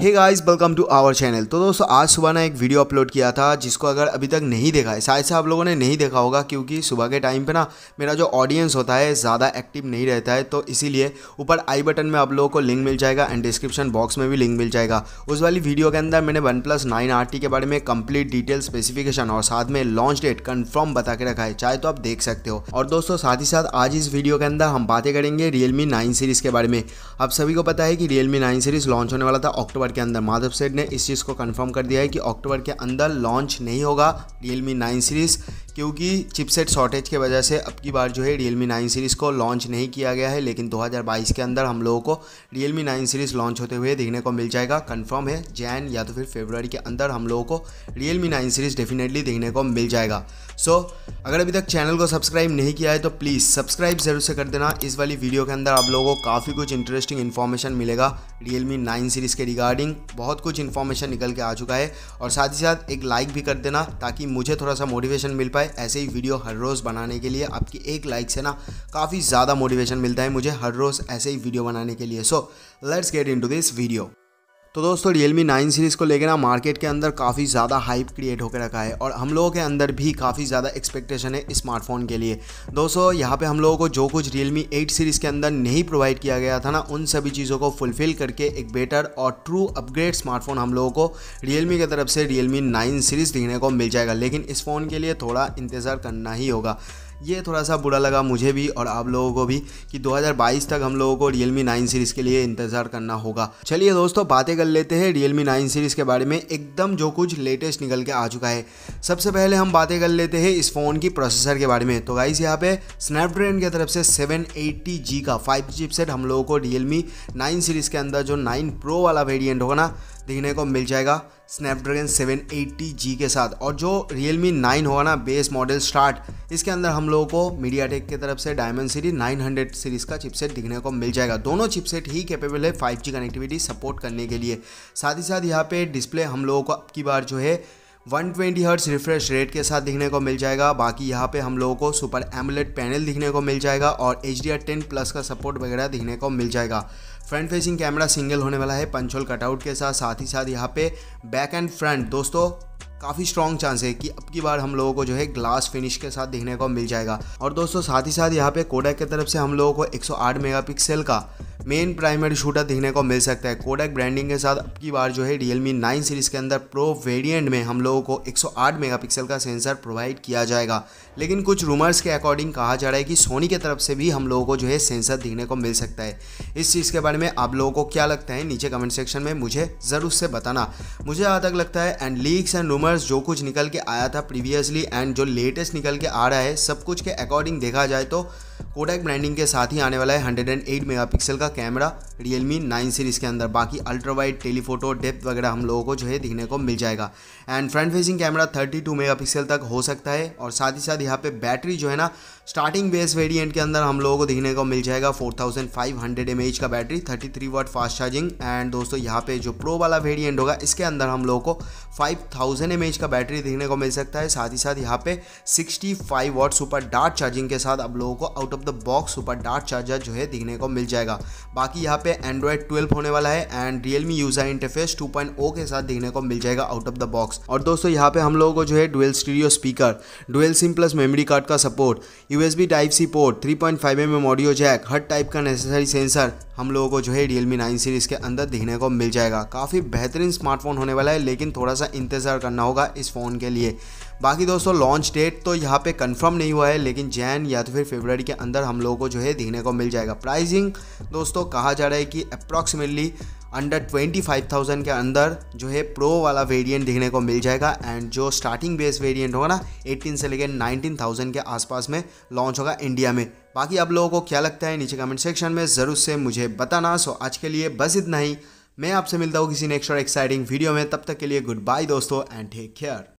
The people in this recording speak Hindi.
hey guys welcome to our channel तो दोस्तों आज सुबह ना एक वीडियो अपलोड किया था जिसको अगर अभी तक नहीं देखा है शायद से आप लोगों ने नहीं देखा होगा क्योंकि सुबह के टाइम पे ना मेरा जो ऑडियंस होता है ज़्यादा एक्टिव नहीं रहता है तो इसीलिए ऊपर आई बटन में आप लोगों को लिंक मिल जाएगा एंड डिस्क्रिप्शन बॉक्स में भी लिंक मिल जाएगा उस वाली वीडियो के अंदर मैंने one plus nine R T के बारे में कम्प्लीट डिटेल स्पेसिफिकेशन और साथ में लॉन्च डेट कन्फर्म बता के रखा है चाहे तो आप देख सकते हो और दोस्तों साथ ही साथ आज इस वीडियो के अंदर हम बातें करेंगे रियलमी नाइन सीरीज़ के बारे में आप सभी को पता है कि रियलमी नाइन सीरीज़ लॉन्च होने वाला था अक्टूबर अक्टूबर के अंदर माधव सेठ ने इस चीज़ को कंफर्म कर दिया है कि अक्टूबर के अंदर लॉन्च नहीं होगा रियलमी नाइन सीरीज़ क्योंकि चिपसेट शॉर्टेज के वजह से अब की बार जो है मी नाइन सीरीज़ को लॉन्च नहीं किया गया है लेकिन 2022 के अंदर हम लोगों को मी नाइन सीरीज़ लॉन्च होते हुए देखने को मिल जाएगा कंफर्म है जैन या तो फिर फेबररी के अंदर हम लोगों को मी नाइन सीरीज़ डेफिनेटली देखने को मिल जाएगा सो so, अगर अभी तक चैनल को सब्सक्राइब नहीं किया है तो प्लीज़ सब्सक्राइब ज़रूर से कर देना इस वाली वीडियो के अंदर आप लोगों को काफ़ी कुछ इंटरेस्टिंग इन्फॉर्मेशन मिलेगा मी नाइन सीरीज़ के रिगार्डिंग बहुत कुछ इन्फॉर्मेशन निकल के आ चुका है और साथ ही साथ एक लाइक भी कर देना ताकि मुझे थोड़ा सा मोटिवेशन मिल पाए है ऐसे ही वीडियो हर रोज़ बनाने के लिए आपकी एक लाइक से ना काफ़ी ज़्यादा मोटिवेशन मिलता है मुझे हर रोज़ ऐसे ही वीडियो बनाने के लिए so let's get into this video तो दोस्तों Realme 9 सीरीज़ को लेकर ना मार्केट के अंदर काफ़ी ज़्यादा हाइप क्रिएट होकर रखा है और हम लोगों के अंदर भी काफ़ी ज़्यादा एक्सपेक्टेशन है स्मार्टफोन के लिए दोस्तों यहाँ पे हम लोगों को जो कुछ Realme 8 सीरीज़ के अंदर नहीं प्रोवाइड किया गया था ना उन सभी चीज़ों को फुलफिल करके एक बेटर और ट्रू अपग्रेड स्मार्टफोन हम लोगों को रियलमी की तरफ से रियलमी नाइन सीरीज़ देखने को मिल जाएगा लेकिन इस फ़ोन के लिए थोड़ा इंतज़ार करना ही होगा ये थोड़ा सा बुरा लगा मुझे भी और आप लोगों को भी कि 2022 तक हम लोगों को मी नाइन सीरीज़ के लिए इंतज़ार करना होगा चलिए दोस्तों बातें कर लेते हैं मी नाइन सीरीज़ के बारे में एकदम जो कुछ लेटेस्ट निकल के आ चुका है सबसे पहले हम बातें कर लेते हैं इस फ़ोन की प्रोसेसर के बारे में तो गाइस यहाँ पे स्नैपड्रैगन की तरफ से सेवन का फाइव चिपसेट हम लोगों को रियलमी नाइन सीरीज़ के अंदर जो नाइन प्रो वाला वेरियंट होगा ना देखने को मिल जाएगा स्नैपड्रैगन 780G के साथ और जो Realme 9 होगा ना बेस मॉडल स्टार्ट इसके अंदर हम लोगों को टेक की तरफ से डायमंड सीरीज 900 सीरीज़ का चिपसेट दिखने को मिल जाएगा दोनों चिपसेट ही कैपेबल है 5G कनेक्टिविटी सपोर्ट करने के लिए साथ ही साथ यहाँ पे डिस्प्ले हम लोगों को अब की बार जो है one twenty hertz refresh rate के साथ दिखने को मिल जाएगा बाकी यहाँ पे हम लोगों को सुपर एमुलेट पैनल दिखने को मिल जाएगा और H D R ten plus का सपोर्ट वगैरह दिखने को मिल जाएगा फ्रंट फेसिंग कैमरा सिंगल होने वाला है पंचोल कटआउट के साथ साथ ही साथ यहाँ पे बैक एंड फ्रंट दोस्तों काफ़ी स्ट्रॉन्ग चांस है कि अब की बार हम लोगों को जो है ग्लास फिनिश के साथ देखने को मिल जाएगा और दोस्तों साथ ही साथ यहाँ पे कोडा की तरफ से हम लोगों को 108 मेगापिक्सल का मेन प्राइमरी शूटर देखने को मिल सकता है कोडक ब्रांडिंग के साथ अब की बार जो है रियलमी नाइन सीरीज़ के अंदर प्रो वेरियंट में हम लोगों को 108 मेगापिक्सल का सेंसर प्रोवाइड किया जाएगा लेकिन कुछ रूमर्स के अकॉर्डिंग कहा जा रहा है कि सोनी की तरफ से भी हम लोगों को जो है सेंसर देखने को मिल सकता है इस चीज़ के बारे में आप लोगों को क्या लगता है नीचे कमेंट सेक्शन में मुझे ज़रूर से बताना मुझे यहाँ तक लगता है एंड लीक्स एंड रूमर्स जो कुछ निकल के आया था प्रीवियसली एंड जो लेटेस्ट निकल के आ रहा है सब कुछ के अकॉर्डिंग देखा जाए तो कोडैक ब्रांडिंग के साथ ही आने वाला है 108 मेगापिक्सल का कैमरा रियलमी 9 सीरीज़ के अंदर बाकी अल्ट्रा वाइड टेलीफोटो डेप्थ वगैरह हम लोगों को जो है देखने को मिल जाएगा and front facing camera 32 megapixel तक हो सकता है और साथ ही साथ यहाँ पे बैटरी जो है ना स्टार्टिंग बेस वेरिएंट के अंदर हम लोगों को देखने को मिल जाएगा 4500 थाउजेंड का battery 33 three watt fast charging and दोस्तों यहाँ पे जो प्रो वाला वेरिएंट होगा इसके अंदर हम लोगों को 5000 थाउजेंड का बैटरी दिखने को मिल सकता है साथ ही साथ यहाँ पे 65 five watt super dart charging के साथ आप लोगों को out of the the box super dart charger जो है दिखने को मिल जाएगा बाकी यहाँ पे एंड्रॉयड 12 होने वाला है एंड रियलमी यूजर इंटरफेस 2.0 के साथ दिखने को मिल जाएगा आउट ऑफ द बॉक्स और दोस्तों यहाँ पे हम लोगों को जो है dual stereo speaker dual SIM plus memory card का support USB type C port 3.5 point M audio jack हर टाइप का नेसेसरी सेंसर हम लोगों को जो है रियलमी नाइन सीरीज के अंदर दिखने को मिल जाएगा काफ़ी बेहतरीन स्मार्टफोन होने वाला है लेकिन थोड़ा सा इंतज़ार करना होगा इस फ़ोन के लिए बाकी दोस्तों लॉन्च डेट तो यहाँ पे कंफर्म नहीं हुआ है लेकिन जैन या तो फिर फेबररी के अंदर हम लोगों को जो है देखने को मिल जाएगा प्राइसिंग दोस्तों कहा जा रहा है कि अप्रॉक्सीमेटली अंडर 25,000 के अंदर जो है प्रो वाला वेरिएंट देखने को मिल जाएगा एंड जो स्टार्टिंग बेस वेरिएंट होगा ना 18 से लेकर 19,000 के आसपास में लॉन्च होगा इंडिया में बाकी आप लोगों को क्या लगता है नीचे कमेंट सेक्शन में ज़रूर से मुझे बताना सो आज के लिए बस इतना ही मैं आपसे मिलता हूँ किसी नेक्स्ट और एक्साइटिंग वीडियो में तब तक के लिए गुड बाय दोस्तों एंड टेक केयर